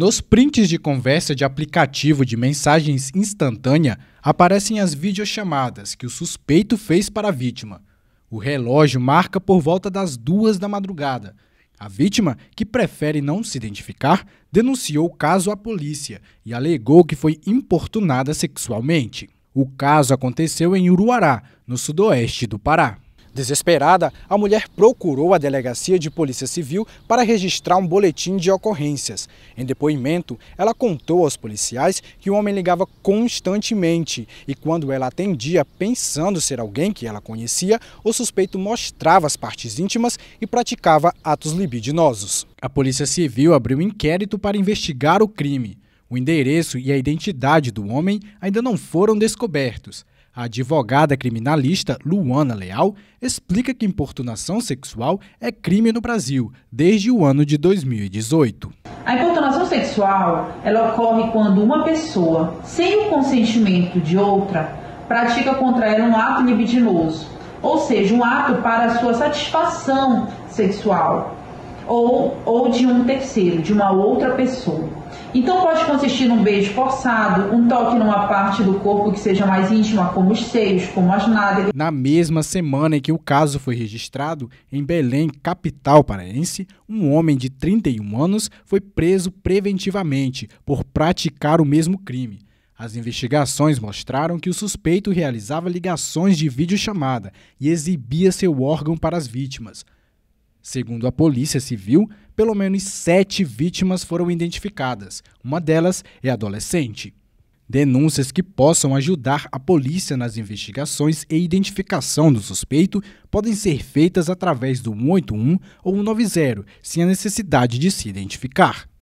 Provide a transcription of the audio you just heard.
Nos prints de conversa de aplicativo de mensagens instantânea aparecem as videochamadas que o suspeito fez para a vítima. O relógio marca por volta das duas da madrugada. A vítima, que prefere não se identificar, denunciou o caso à polícia e alegou que foi importunada sexualmente. O caso aconteceu em Uruará, no sudoeste do Pará. Desesperada, a mulher procurou a delegacia de Polícia Civil para registrar um boletim de ocorrências. Em depoimento, ela contou aos policiais que o homem ligava constantemente e, quando ela atendia pensando ser alguém que ela conhecia, o suspeito mostrava as partes íntimas e praticava atos libidinosos. A Polícia Civil abriu um inquérito para investigar o crime. O endereço e a identidade do homem ainda não foram descobertos. A advogada criminalista Luana Leal explica que importunação sexual é crime no Brasil desde o ano de 2018. A importunação sexual ela ocorre quando uma pessoa, sem o consentimento de outra, pratica contra ela um ato libidinoso, ou seja, um ato para sua satisfação sexual ou, ou de um terceiro, de uma outra pessoa. Então pode consistir num beijo forçado, um toque numa parte do corpo que seja mais íntima, como os seios, como as nádegas. Na mesma semana em que o caso foi registrado, em Belém, capital paraense, um homem de 31 anos foi preso preventivamente por praticar o mesmo crime. As investigações mostraram que o suspeito realizava ligações de videochamada e exibia seu órgão para as vítimas. Segundo a Polícia Civil, pelo menos sete vítimas foram identificadas. Uma delas é adolescente. Denúncias que possam ajudar a polícia nas investigações e identificação do suspeito podem ser feitas através do 181 ou 190, sem a necessidade de se identificar.